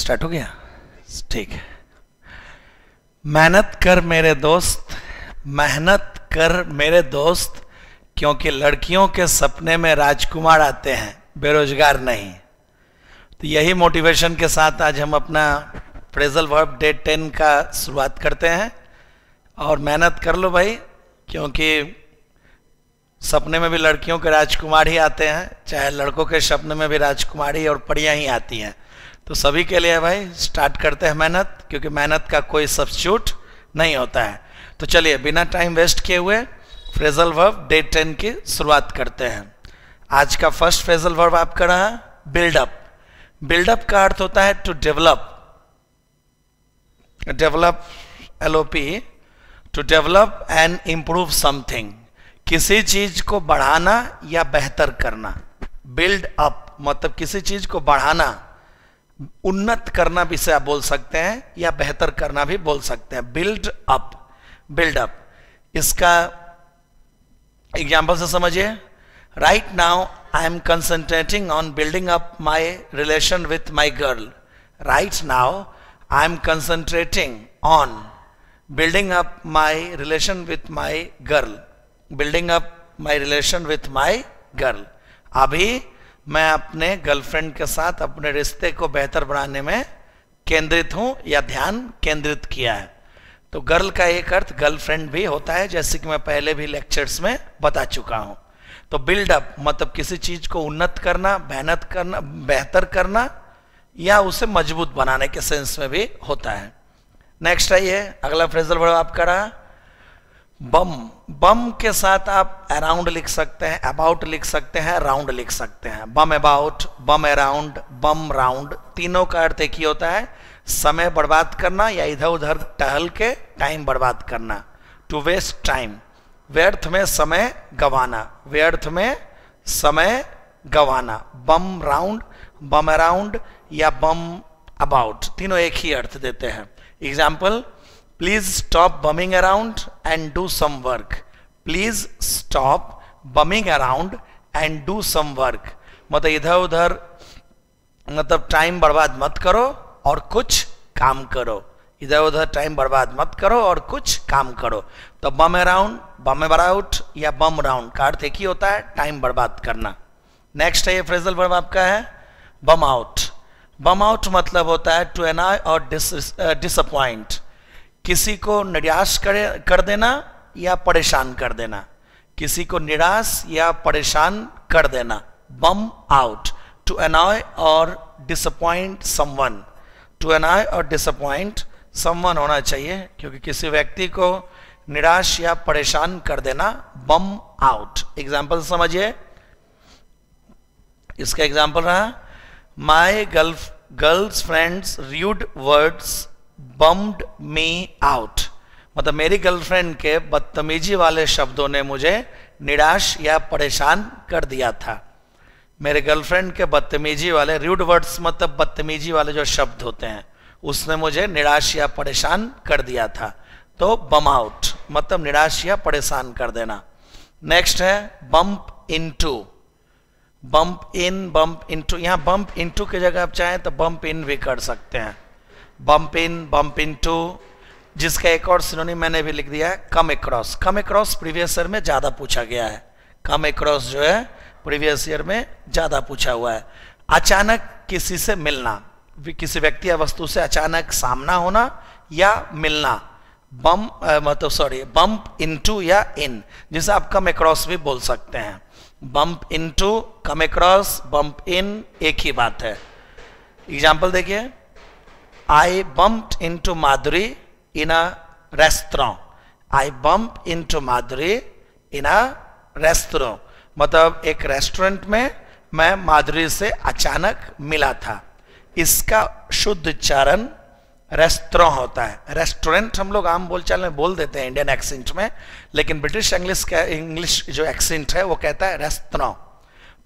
Start हो गया ठीक है मेहनत कर मेरे दोस्त मेहनत कर मेरे दोस्त क्योंकि लड़कियों के सपने में राजकुमार आते हैं बेरोजगार नहीं तो यही मोटिवेशन के साथ आज हम अपना प्रेजल वर्ब डे टेन का शुरुआत करते हैं और मेहनत कर लो भाई क्योंकि सपने में भी लड़कियों के राजकुमार ही आते हैं चाहे लड़कों के सपने में भी राजकुमारी और पढ़िया ही आती हैं तो सभी के लिए भाई स्टार्ट करते हैं मेहनत क्योंकि मेहनत का कोई सब्सिट्यूट नहीं होता है तो चलिए बिना टाइम वेस्ट किए हुए फ्रेजल वर्ब डे टेन की शुरुआत करते हैं आज का फर्स्ट फ्रेजल वर्ब आपका रहा बिल्डअप बिल्डअप का अर्थ होता है टू डेवलप डेवलप एल to develop and improve something किसी चीज को बढ़ाना या बेहतर करना बिल्ड अप मतलब किसी चीज को बढ़ाना उन्नत करना भी से आप बोल सकते हैं या बेहतर करना भी बोल सकते हैं बिल्ड अप बिल्ड अप इसका एग्जाम्पल से समझिए right now I am concentrating on building up my relation with my girl right now I am concentrating on building up my relation with my girl building up my relation with my girl अभी मैं अपने girlfriend के साथ अपने रिश्ते को बेहतर बनाने में केंद्रित हूं या ध्यान केंद्रित किया है तो गर्ल का एक अर्थ गर्लफ्रेंड भी होता है जैसे कि मैं पहले भी लेक्चर्स में बता चुका हूं तो बिल्डअप मतलब किसी चीज को उन्नत करना मेहनत करना बेहतर करना या उसे मजबूत बनाने के सेंस में भी होता है नेक्स्ट आइए अगला फ्रेजल वर्ड आपका रहा बम बम के साथ आप अराउंड लिख सकते हैं अबाउट लिख सकते हैं राउंड लिख सकते हैं bum about bum around bum round तीनों का अर्थ एक ही होता है समय बर्बाद करना या इधर उधर टहल के टाइम बर्बाद करना टू वेस्ट टाइम व्यर्थ में समय गवाना व्यर्थ में समय गवाना बम राउंड बम अराउंड या बम अबाउट तीनों एक ही अर्थ देते हैं example Please stop bumming around and do some work. Please stop bumming around and do some work. मतलब इधर उधर मतलब टाइम बर्बाद मत करो और कुछ काम करो इधर उधर टाइम बर्बाद मत करो और कुछ काम करो तो बम अराउंड बम अराउट या बम राउंड का अर्थ एक ही होता है टाइम बर्बाद करना नेक्स्ट है ये फ्रेजल वर्ब आपका है बम आउट बम आउट मतलब होता है टू एनाय और डिसअपॉइंट uh, किसी को निराश करे कर देना या परेशान कर देना किसी को निराश या परेशान कर देना बम आउट टू अनॉय और डिसअपॉइंट समवन टू अनॉय और डिसअपॉइंट समवन होना चाहिए क्योंकि किसी व्यक्ति को निराश या परेशान कर देना बम आउट एग्जाम्पल समझिए इसका एग्जाम्पल रहा my girlf girls friends rude words bummed me out मतलब मेरी गर्लफ्रेंड के बदतमीजी वाले शब्दों ने मुझे निराश या परेशान कर दिया था मेरे गर्लफ्रेंड के बदतमीजी वाले रूड वर्ड्स मतलब बदतमीजी वाले जो शब्द होते हैं उसने मुझे निराश या परेशान कर दिया था तो बम आउट मतलब निराश या परेशान कर देना नेक्स्ट है bump in to bump in bump in to यहां बम्प इन टू की जगह आप चाहें तो बम्प इन भी कर सकते हैं bump in bump in to जिसका एक और सिनोनिम मैंने भी लिख दिया है कम एक कम एक प्रीवियस ईयर में ज़्यादा पूछा गया है कम एक जो है प्रीवियस ईयर में ज़्यादा पूछा हुआ है अचानक किसी से मिलना किसी व्यक्ति या वस्तु से अचानक सामना होना या मिलना बम मतलब सॉरी बम्प इनटू या इन जिसे आप कम एक भी बोल सकते हैं बम्प इनटू कम एक बम्प इन एक ही बात है एग्जाम्पल देखिए I bumped into Madhuri in a restaurant. I bumped into Madhuri in a restaurant. मतलब एक रेस्टोरेंट में मैं माधुरी से अचानक मिला था इसका शुद्ध चरण रेस्तरा होता है रेस्टोरेंट हम लोग आम बोलचाल में बोल देते हैं इंडियन एक्सेंट में लेकिन ब्रिटिश इंग्लिश का इंग्लिश जो एक्सेंट है वो कहता है रेस्तरा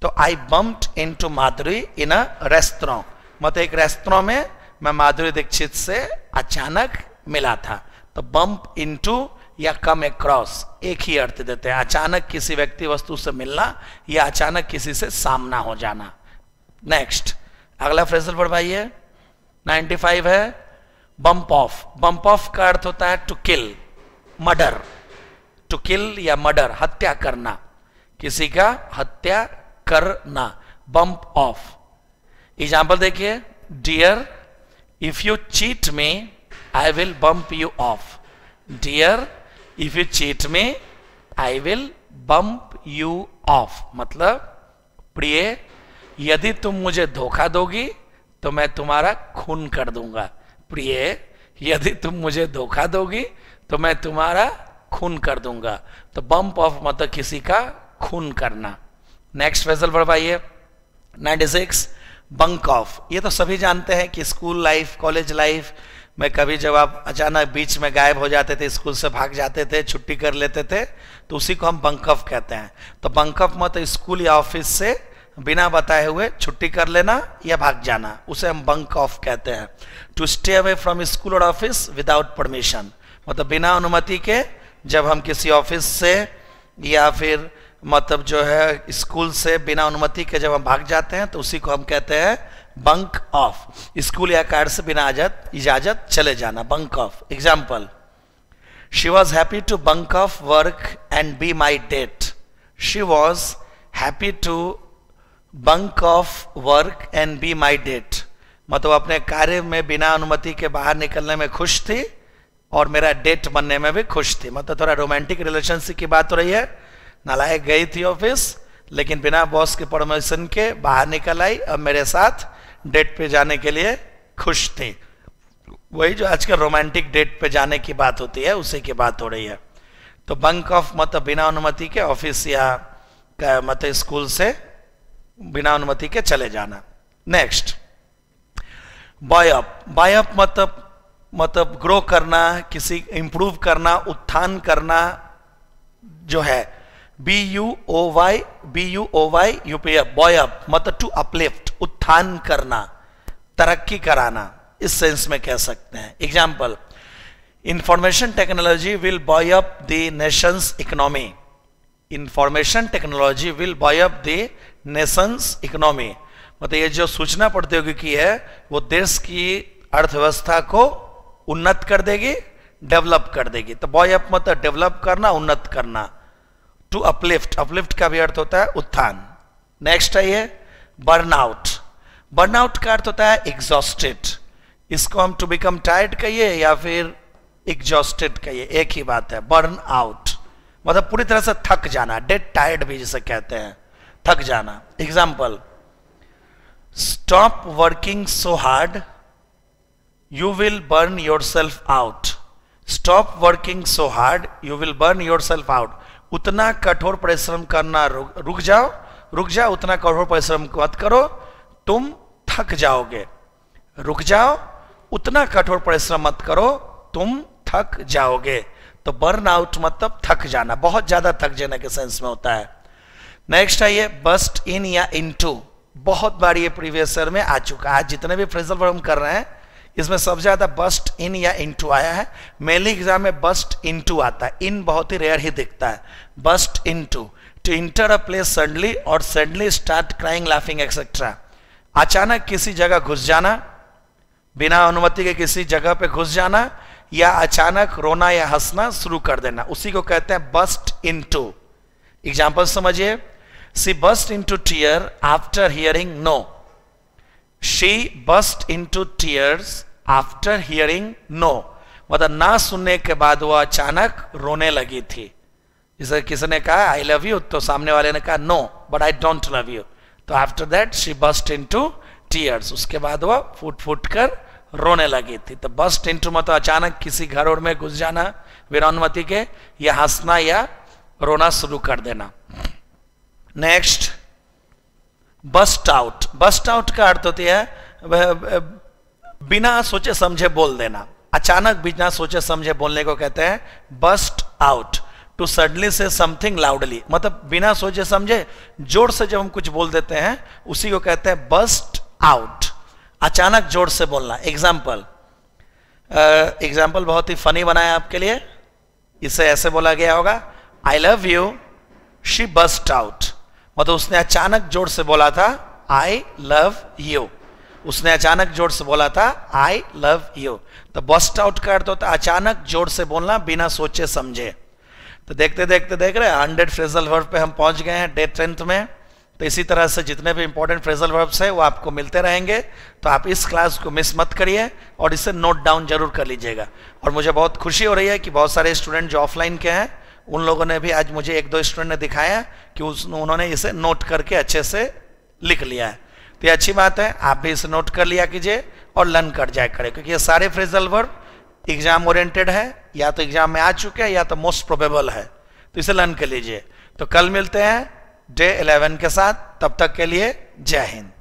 तो I bump in to Madhuri in a restaurant मतलब एक रेस्तरा में मैं माधुरी दीक्षित से अचानक मिला था तो बम्प इनटू या कम अक्रॉस एक ही अर्थ देते हैं अचानक किसी व्यक्ति वस्तु से मिलना या अचानक किसी से सामना हो जाना नेक्स्ट अगला फ्रेजल पढ़वाइए फाइव है बम्प ऑफ बम्प ऑफ का अर्थ होता है to kill murder to kill या मर्डर हत्या करना किसी का हत्या करना बम्प ऑफ एग्जाम्पल देखिए dear if you cheat me, I will bump you off. Dear, if you cheat me, I will bump you off. मतलब priye यदि तुम मुझे धोखा दोगी तो मैं तुम्हारा खून कर दूंगा प्रिय यदि तुम मुझे धोखा दोगी तो मैं तुम्हारा खून कर दूंगा तो बम्प ऑफ मतलब किसी का खून करना नेक्स्ट फैसल पढ़वाइए 96 बंक ऑफ ये तो सभी जानते हैं कि स्कूल लाइफ कॉलेज लाइफ में कभी जब आप अचानक बीच में गायब हो जाते थे स्कूल से भाग जाते थे छुट्टी कर लेते थे तो उसी को हम बंक ऑफ कहते हैं तो बंक ऑफ मत स्कूल या ऑफिस से बिना बताए हुए छुट्टी कर लेना या भाग जाना उसे हम बंक ऑफ कहते हैं to stay away from school और ऑफिस विदाउट परमिशन मतलब बिना अनुमति के जब हम किसी ऑफिस से या फिर मतलब जो है स्कूल से बिना अनुमति के जब हम भाग जाते हैं तो उसी को हम कहते हैं बंक ऑफ स्कूल या कार से बिना इजाजत चले जाना bunk off example she was happy to bunk off work and be my date she was happy to bunk off work and be my date मतलब अपने कार्य में बिना अनुमति के बाहर निकलने में खुश थी और मेरा डेट बनने में भी खुश थी मतलब थोड़ा रोमांटिक रिलेशनशिप की बात हो रही है नालायक गई थी ऑफिस लेकिन बिना बॉस के परमिशन के बाहर निकल आई अब मेरे साथ डेट पे जाने के लिए खुश थी वही जो आजकल रोमांटिक डेट पे जाने की बात होती है उसी की बात हो रही है तो बंक ऑफ मतलब बिना अनुमति के ऑफिस या मतलब स्कूल से बिना अनुमति के चले जाना नेक्स्ट बायअप बायअप मतलब मतलब ग्रो करना किसी इंप्रूव करना उत्थान करना जो है B U O Y B U O Y U पे बॉय अप मतलब टू अपलिफ्ट उत्थान करना तरक्की कराना इस सेंस में कह सकते हैं example information technology will buoy up the nation's economy information technology will buoy up the nation's economy मतलब ये जो सूचना प्रौद्योगिकी है वो देश की अर्थव्यवस्था को उन्नत कर देगी डेवलप कर देगी तो बॉय अप मतलब डेवलप करना उन्नत करना टू अपलिफ्ट अपलिफ्ट का भी अर्थ होता है उत्थान नेक्स्ट आइए बर्नआउट बर्नआउट का अर्थ होता है एग्जॉस्टेड इसको हम टू बिकम टायर्ड कहिए या फिर एग्जॉस्टेड कहिए एक ही बात है बर्न आउट मतलब पूरी तरह से थक जाना डेड टायर्ड भी जिसे कहते हैं थक जाना example stop working so hard you will burn yourself out stop working so hard you will burn yourself out उतना कठोर परिश्रम करना रुक, जाओ रुक जाओ उतना कठोर परिश्रम मत करो तुम थक जाओगे रुक जाओ उतना कठोर परिश्रम मत करो तुम थक जाओगे तो बर्न आउट मतलब थक जाना बहुत ज्यादा थक जाने के सेंस में होता है नेक्स्ट आइए बस्ट इन या इन टू बहुत बार ये प्रीवियस ईयर में आ चुका है जितने भी फ्रेजल वर्म कर रहे हैं इसमें सबसे ज़्यादा बस्ट इन या इनटू आया है मेनली एग्जाम में बस्ट इनटू आता है इन बहुत ही रेयर ही दिखता है burst into to enter a place suddenly और suddenly start crying laughing etcetera अचानक किसी जगह घुस जाना बिना अनुमति के किसी जगह पे घुस जाना या अचानक रोना या हंसना शुरू कर देना उसी को कहते हैं बस्ट टू एग्जाम्पल समझिए she burst in to tear after hearing no she burst into tears after hearing no मतलब ना सुनने के बाद वो अचानक रोने लगी थी जैसे किसी ने कहा आई लव यू तो सामने वाले ने कहा no but I don't love you तो after that she burst to tears उसके बाद वह फूट फूट कर रोने लगी थी तो बस्ट टू मतलब अचानक किसी घर और में घुस जाना वीरानवती के या हंसना या रोना शुरू कर देना next burst out burst out का अर्थ होती है बिना सोचे समझे बोल देना अचानक बिना सोचे समझे बोलने को कहते हैं burst out to suddenly say something loudly मतलब बिना सोचे समझे जोर से जब हम कुछ बोल देते हैं उसी को कहते हैं बस्ट आउट अचानक जोर से बोलना एग्जाम्पल एग्जाम्पल बहुत ही फनी बनाया आपके लिए इसे ऐसे बोला गया होगा I love you she burst out मतलब उसने अचानक जोर से बोला था आई लव यू उसने अचानक जोर से बोला था आई लव यू तो बस्ट आउट कर दो तो अचानक जोर से बोलना बिना सोचे समझे तो देखते देखते देख रहे हंड्रेड फ्रेजल वर्ब पे हम पहुंच गए हैं डे टेंथ में तो इसी तरह से जितने भी इंपॉर्टेंट फ्रेजल वर्ब्स हैं वो आपको मिलते रहेंगे तो आप इस क्लास को मिस मत करिए और इसे नोट डाउन जरूर कर लीजिएगा और मुझे बहुत खुशी हो रही है कि बहुत सारे स्टूडेंट जो ऑफलाइन के हैं उन लोगों ने भी आज मुझे एक दो स्टूडेंट ने दिखाया कि उस उन्होंने इसे नोट करके अच्छे से लिख लिया है तो ये अच्छी बात है आप भी इसे नोट कर लिया कीजिए और लर्न कर जाया करें क्योंकि ये सारे फ्रेजल वर्ब एग्जाम ओरिएंटेड है या तो एग्जाम में आ चुके हैं या तो मोस्ट प्रोबेबल है तो इसे लर्न कर लीजिए तो कल मिलते हैं डे 11 के साथ तब तक के लिए जय हिंद